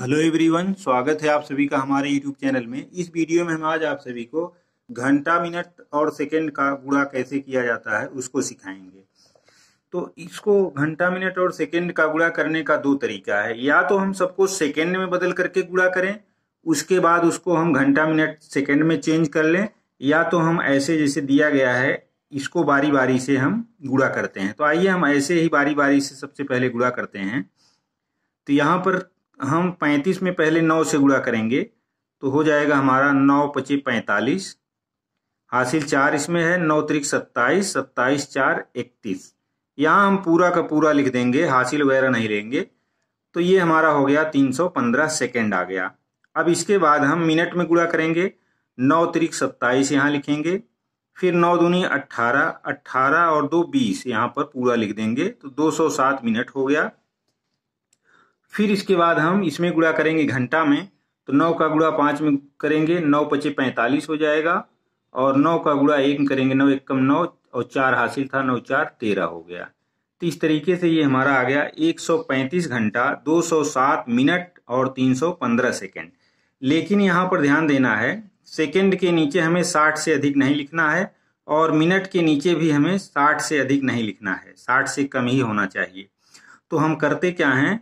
hello everyone स्वागत है आप सभी का हमारे यूट्यूब चैनल में इस वीडियो में हम आज आप सभी को घंटा मिनट और सेकंड का गुणा कैसे किया जाता है उसको सिखाएंगे तो इसको घंटा मिनट और सेकंड का गुणा करने का दो तरीका है या तो हम सबको सेकंड में बदल करके गुणा करें उसके बाद उसको हम घंटा मिनट सेकेंड में चेंज कर लें या तो हम ऐसे जैसे दिया गया है इसको बारी बारी से हम गुड़ा करते हैं तो आइए हम ऐसे ही बारी बारी से सबसे पहले गुड़ा करते हैं तो यहाँ पर हम पैंतीस में पहले नौ से गुणा करेंगे तो हो जाएगा हमारा नौ पचे पैंतालीस हासिल चार इसमें है नौ त्रिक सत्ताईस सत्ताईस चार इकतीस यहाँ हम पूरा का पूरा लिख देंगे हासिल वगैरह नहीं लेंगे तो ये हमारा हो गया तीन सौ पंद्रह सेकेंड आ गया अब इसके बाद हम मिनट में गुणा करेंगे नौ त्रिक सत्ताईस यहाँ लिखेंगे फिर नौ दूनी अट्ठारह अट्ठारह और दो बीस यहाँ पर पूरा लिख देंगे तो दो सौ सात मिनट हो गया फिर इसके बाद हम इसमें गुड़ा करेंगे घंटा में तो नौ का गुड़ा पाँच में करेंगे नौ पचे पैंतालीस हो जाएगा और नौ का गुड़ा एक में करेंगे नौ एक कम नौ और चार हासिल था नौ चार तेरह हो गया तो इस तरीके से ये हमारा आ गया पैंतीस घंटा सात मिनट और पंद्रह सेकेंड लेकिन यहाँ पर ध्यान देना है सेकेंड के नीचे हमें 60 से अधिक नहीं लिखना है और मिनट के नीचे भी हमें 60 से अधिक नहीं लिखना है 60 से कम ही होना चाहिए तो हम करते क्या हैं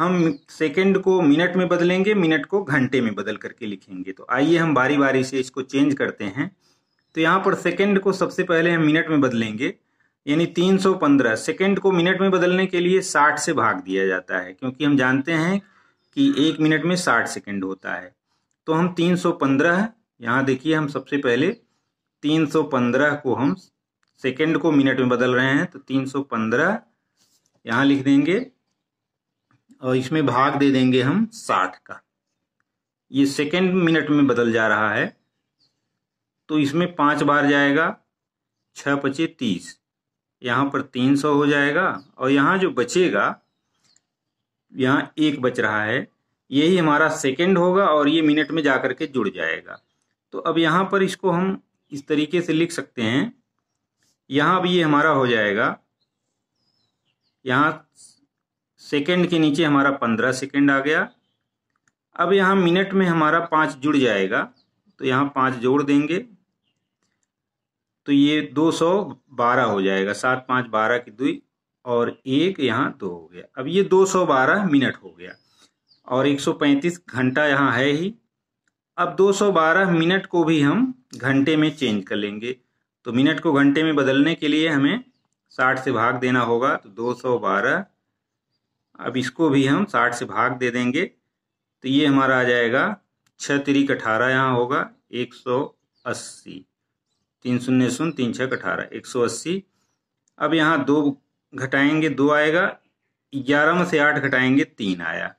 हम सेकंड को मिनट में बदलेंगे मिनट को घंटे में बदल करके लिखेंगे तो आइए हम बारी बारी से इसको चेंज करते हैं तो यहाँ पर सेकंड को सबसे पहले हम मिनट में बदलेंगे यानी 315 सेकेंड को मिनट में बदलने के लिए 60 से भाग दिया जाता है क्योंकि हम जानते हैं कि एक मिनट में 60 सेकेंड होता है तो हम 315 यहाँ देखिए हम सबसे पहले 315 को हम सेकेंड को मिनट में बदल रहे हैं तो 315 सौ यहाँ लिख देंगे और इसमें भाग दे देंगे हम साठ का ये सेकेंड मिनट में बदल जा रहा है तो इसमें पांच बार जाएगा छः पचे तीस यहाँ पर तीन सौ हो जाएगा और यहाँ जो बचेगा यहाँ एक बच रहा है यही हमारा सेकंड होगा और ये मिनट में जाकर के जुड़ जाएगा तो अब यहाँ पर इसको हम इस तरीके से लिख सकते हैं यहाँ अब ये हमारा हो जाएगा यहाँ सेकेंड के नीचे हमारा पंद्रह सेकेंड आ गया अब यहाँ मिनट में हमारा पाँच जुड़ जाएगा तो यहाँ पाँच जोड़ देंगे तो ये दो सौ बारह हो जाएगा सात पाँच बारह की दुई और एक यहाँ दो हो गया अब ये दो सौ बारह मिनट हो गया और एक सौ पैंतीस घंटा यहाँ है ही अब दो सौ बारह मिनट को भी हम घंटे में चेंज कर लेंगे तो मिनट को घंटे में बदलने के लिए हमें साठ से भाग देना होगा तो दो सौ बारह अब इसको भी हम साठ से भाग दे देंगे तो ये हमारा आ जाएगा छः तिरिक अठारह यहाँ होगा एक सौ अस्सी तीन शून्य शून्य तीन छः अठारह एक सौ अस्सी अब यहाँ दो घटाएंगे दो आएगा ग्यारह में से आठ घटाएंगे तीन आया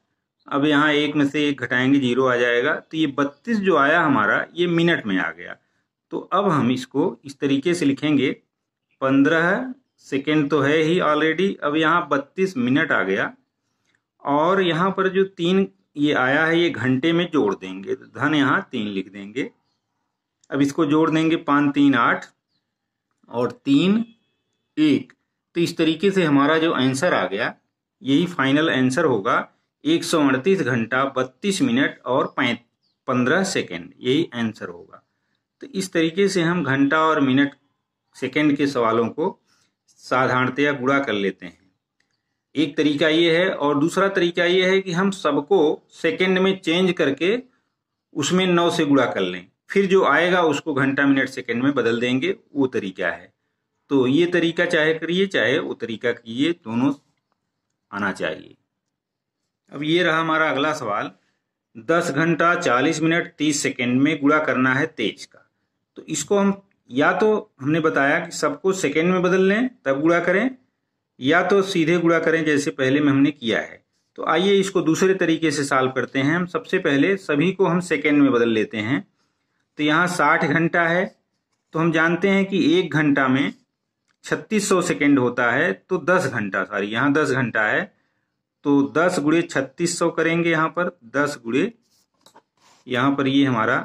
अब यहाँ एक में से एक घटाएंगे जीरो आ जाएगा तो ये बत्तीस जो आया हमारा ये मिनट में आ गया तो अब हम इसको इस तरीके से लिखेंगे पंद्रह सेकेंड तो है ही ऑलरेडी अब यहाँ बत्तीस मिनट आ गया और यहाँ पर जो तीन ये आया है ये घंटे में जोड़ देंगे तो धन यहाँ तीन लिख देंगे अब इसको जोड़ देंगे पाँच तीन आठ और तीन एक तो इस तरीके से हमारा जो आंसर आ गया यही फाइनल आंसर होगा एक सौ अड़तीस घंटा बत्तीस मिनट और पंद्रह सेकेंड यही आंसर होगा तो इस तरीके से हम घंटा और मिनट सेकेंड के सवालों को साधारणतया गुड़ा कर लेते हैं एक तरीका ये है और दूसरा तरीका ये है कि हम सबको सेकेंड में चेंज करके उसमें नौ से गुणा कर लें फिर जो आएगा उसको घंटा मिनट सेकेंड में बदल देंगे वो तरीका है तो ये तरीका चाहे करिए चाहे वो तरीका कीजिए दोनों आना चाहिए अब ये रहा हमारा अगला सवाल दस घंटा चालीस मिनट तीस सेकेंड में गुणा करना है तेज का तो इसको हम या तो हमने बताया कि सबको सेकेंड में बदल लें तब गुणा करें या तो सीधे गुणा करें जैसे पहले में हमने किया है तो आइए इसको दूसरे तरीके से सॉल्व करते हैं हम सबसे पहले सभी को हम सेकेंड में बदल लेते हैं तो यहाँ साठ घंटा है तो हम जानते हैं कि एक घंटा में छत्तीस सौ सेकेंड होता है तो दस घंटा सॉरी यहाँ दस घंटा है तो दस गुड़े छत्तीस सौ करेंगे यहाँ पर दस गुड़े यहाँ पर ये हमारा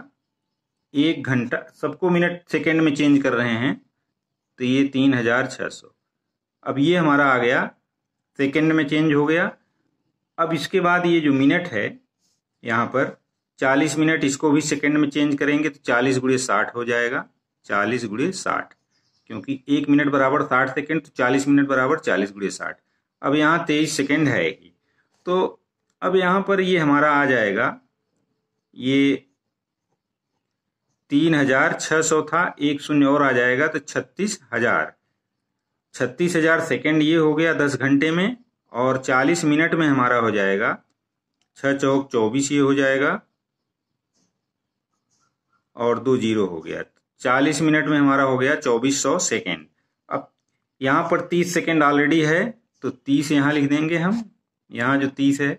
एक घंटा सबको मिनट सेकेंड में चेंज कर रहे हैं तो ये तीन हजार छः सौ अब ये हमारा आ गया सेकेंड में चेंज हो गया अब इसके बाद ये जो मिनट है यहाँ पर 40 मिनट इसको भी सेकेंड में चेंज करेंगे तो 40 गुड़े साठ हो जाएगा 40 गुड़े साठ क्योंकि एक मिनट बराबर साठ सेकेंड तो 40 मिनट बराबर 40 गुड़े साठ अब यहाँ तेईस सेकेंड है ही तो अब यहाँ पर ये हमारा आ जाएगा ये तीन हजार छः सौ था एक शून्य और आ जाएगा तो छत्तीस हजार छत्तीस हजार सेकेंड ये हो गया दस घंटे में और चालीस मिनट में हमारा हो जाएगा छः चौक चौबीस ये हो जाएगा और दो जीरो हो गया चालीस मिनट में हमारा हो गया चौबीस सौ सेकेंड अब यहाँ पर तीस सेकेंड ऑलरेडी है तो तीस यहाँ लिख देंगे हम यहाँ जो तीस है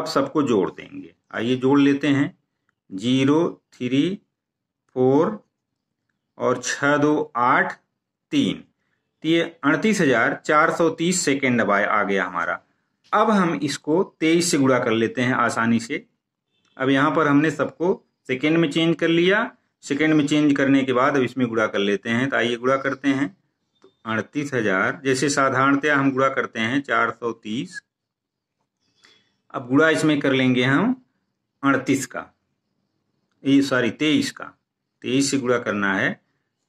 अब सबको जोड़ देंगे आइए जोड़ लेते हैं जीरो थ्री फोर और छः दो आठ तीन तो ये अड़तीस हजार चार सौ तीस सेकेंड बाय आ गया हमारा अब हम इसको तेईस से गुड़ा कर लेते हैं आसानी से अब यहाँ पर हमने सबको सेकेंड में चेंज कर लिया सेकेंड में चेंज करने के बाद अब इसमें गुड़ा कर लेते हैं तो आइए गुड़ा करते हैं तो अड़तीस हजार जैसे साधारणतया हम गुड़ा करते हैं चार सौ तीस अब गुड़ा इसमें कर लेंगे हम अड़तीस का ये सॉरी तेईस का तेईस से गुड़ा करना है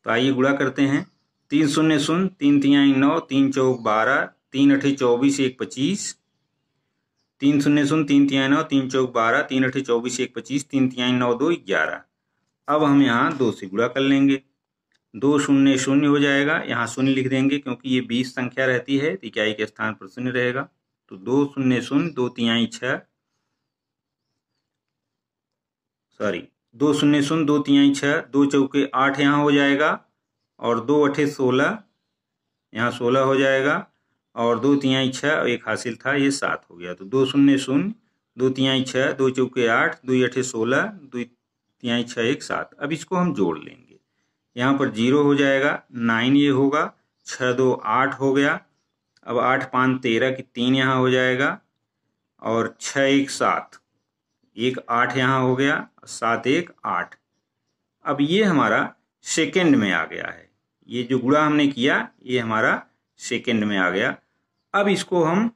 तो आइए गुड़ा करते हैं तीन शून्य शून्य तीन तिहाई नौ तीन चौक बारह तीन अठे चौबीस एक पच्चीस तीन शून्य शून्य तीन तिहाई नौ तीन चौक बारह तीन अठे चौबीस एक पच्चीस तीन तिहाई नौ दो ग्यारह अब हम यहाँ दो से गुड़ा कर लेंगे दो शून्य शून्य हो जाएगा यहाँ शून्य लिख देंगे क्योंकि ये बीस संख्या रहती है तो इकाई के स्थान पर शून्य रहेगा तो दो शून्य शून्य दो तिहाई छ सॉरी दो शून्य शून्य दो तिहाई छः दो चौके आठ यहाँ हो जाएगा और दो अठे सोलह यहाँ सोलह हो जाएगा और दो तिहाई छः एक हासिल था ये सात हो गया तो दो शून्य शून्य दो तिहाई छः दो चौके आठ दो अठे सोलह दो तिहाई छः एक सात अब इसको हम जोड़ लेंगे यहाँ पर जीरो हो जाएगा नाइन ये होगा छः दो आठ हो गया अब आठ पाँच तेरह की तीन यहाँ हो जाएगा और छ एक सात एक आठ यहाँ हो गया सात एक आठ अब ये हमारा सेकेंड में आ गया है ये जो गुड़ा हमने किया ये हमारा सेकेंड में आ गया अब इसको हम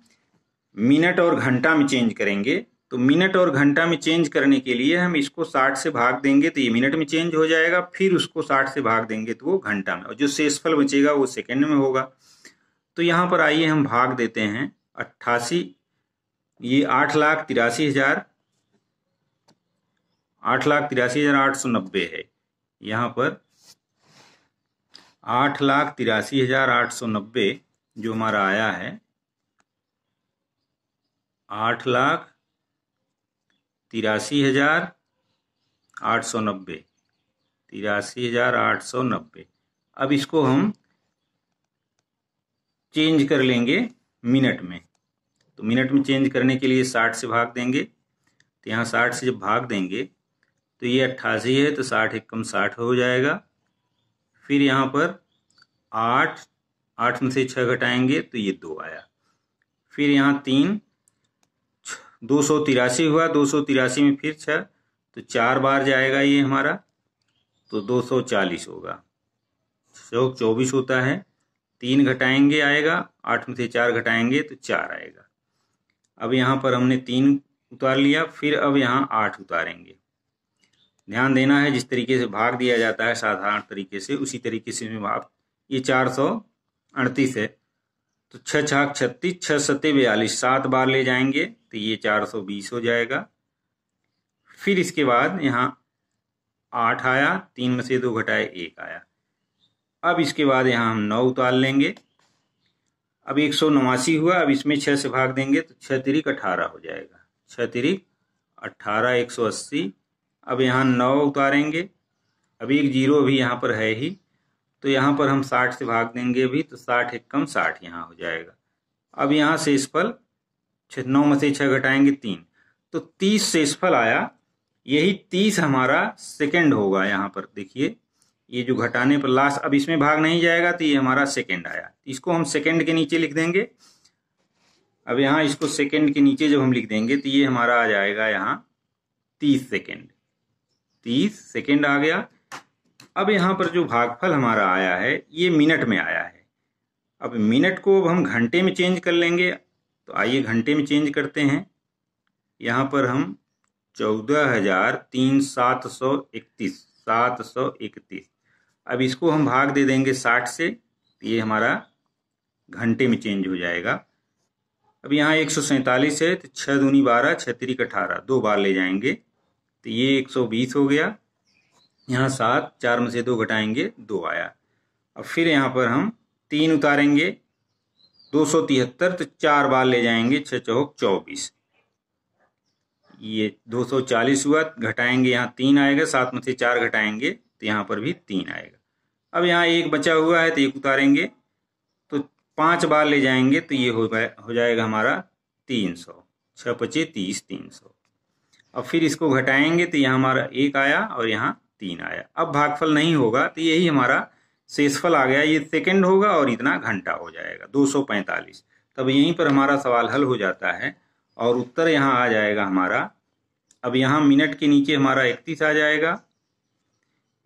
मिनट और घंटा में चेंज करेंगे तो मिनट और घंटा में चेंज करने के लिए हम इसको 60 से भाग देंगे तो ये मिनट में चेंज हो जाएगा फिर उसको 60 से भाग देंगे तो वो घंटा में और जो शेषफल बचेगा वो सेकेंड में होगा तो यहाँ पर आइए हम भाग देते हैं अट्ठासी ये आठ लाख तिरासी हजार आठ लाख तिरासी हजार आठ सौ नब्बे है यहाँ पर आठ लाख तिरासी हजार आठ सौ नब्बे जो हमारा आया है आठ लाख तिरासी हजार आठ सौ नब्बे तिरासी हजार आठ सौ नब्बे अब इसको हम चेंज कर लेंगे मिनट में तो मिनट में चेंज करने के लिए साठ से भाग देंगे तो यहाँ साठ से जब भाग देंगे तो ये अट्ठासी है तो साठ एक कम साठ हो जाएगा फिर यहाँ पर आठ आठ में से छः घटाएंगे तो ये दो आया फिर यहाँ तीन दो सौ तिरासी हुआ दो सौ तिरासी में फिर छः तो चार बार जाएगा ये हमारा तो दो सौ चालीस होगा चौक चौबीस होता है तीन घटाएंगे आएगा आठ में से चार घटाएंगे तो चार आएगा अब यहाँ पर हमने तीन उतार लिया फिर अब यहाँ आठ उतारेंगे ध्यान देना है जिस तरीके से भाग दिया जाता है साधारण तरीके से उसी तरीके से भाग ये चार सौ अड़तीस है तो छः छाक छत्तीस छः सत्ते बयालीस सात बार ले जाएंगे तो ये चार सौ बीस हो जाएगा फिर इसके बाद यहाँ आठ आया तीन में से दो घटाए एक आया अब इसके बाद यहाँ हम नौ उतार लेंगे अब एक सौ नवासी हुआ अब इसमें छः से भाग देंगे तो छः तिरिक अठारह हो जाएगा छः तिरिक अट्ठारह एक सौ अस्सी अब यहाँ नौ उतारेंगे अभी एक जीरो भी यहाँ पर है ही तो यहाँ पर हम साठ से भाग देंगे भी तो साठ एक कम साठ यहाँ हो जाएगा अब यहाँ शेषफल छः नौ में से छः घटाएंगे तीन तो तीस शेषफल आया यही तीस हमारा सेकंड होगा यहाँ पर देखिए ये जो घटाने पर लास्ट अब इसमें भाग नहीं जाएगा तो ये हमारा सेकेंड आया इसको हम सेकेंड के नीचे लिख देंगे अब यहाँ इसको सेकेंड के नीचे जब हम लिख देंगे तो ये हमारा आ जाएगा यहाँ तीस सेकेंड तीस सेकेंड आ गया अब यहाँ पर जो भागफल हमारा आया है ये मिनट में आया है अब मिनट को अब हम घंटे में चेंज कर लेंगे तो आइए घंटे में चेंज करते हैं यहाँ पर हम चौदह हजार तीन सात सौ इकतीस सात सौ इकतीस अब इसको हम भाग दे देंगे साठ से तो ये हमारा घंटे में चेंज हो जाएगा अब यहाँ एक सौ सैंतालीस है तो छः दूनी बारह छः अठारह दो बार ले जाएंगे तो ये एक सौ बीस हो गया यहाँ सात चार में से दो घटाएंगे दो आया अब फिर यहाँ पर हम तीन उतारेंगे दो सौ तिहत्तर तो चार बार ले जाएंगे छः चौक चौबीस ये दो सौ चालीस हुआ घटाएंगे यहाँ तीन आएगा सात में से चार घटाएंगे तो यहाँ पर भी तीन आएगा अब यहाँ एक बचा हुआ है तो एक उतारेंगे तो पांच बार ले जाएंगे तो ये हो जाएगा हमारा तीन सौ छः पचे तीस तीन सौ अब फिर इसको घटाएंगे तो यहाँ हमारा एक आया और यहाँ तीन आया अब भागफल नहीं होगा तो यही हमारा शेषफल आ गया ये सेकंड होगा और इतना घंटा हो जाएगा 245 तब यहीं पर हमारा सवाल हल हो जाता है और उत्तर यहाँ आ जाएगा हमारा अब यहाँ मिनट के नीचे हमारा 31 आ जाएगा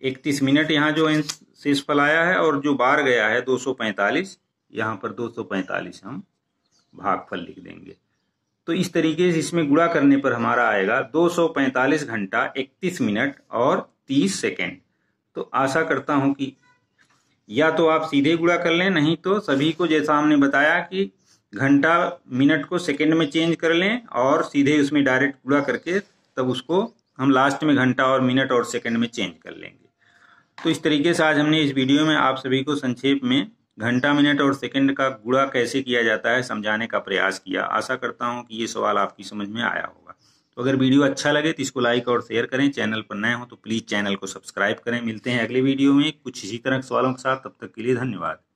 31 मिनट यहाँ जो शेषफल आया है और जो बार गया है 245 सौ पर दो हम भागफल लिख देंगे तो इस तरीके से इसमें गुड़ा करने पर हमारा आएगा 245 घंटा 31 मिनट और 30 सेकेंड तो आशा करता हूं कि या तो आप सीधे गुड़ा कर लें नहीं तो सभी को जैसा हमने बताया कि घंटा मिनट को सेकेंड में चेंज कर लें और सीधे उसमें डायरेक्ट गुड़ा करके तब उसको हम लास्ट में घंटा और मिनट और सेकेंड में चेंज कर लेंगे तो इस तरीके से आज हमने इस वीडियो में आप सभी को संक्षेप में घंटा मिनट और सेकंड का गुड़ा कैसे किया जाता है समझाने का प्रयास किया आशा करता हूँ कि ये सवाल आपकी समझ में आया होगा तो अगर वीडियो अच्छा लगे तो इसको लाइक और शेयर करें चैनल पर नए हो तो प्लीज़ चैनल को सब्सक्राइब करें मिलते हैं अगले वीडियो में कुछ इसी तरह के सवालों के साथ तब तक के लिए धन्यवाद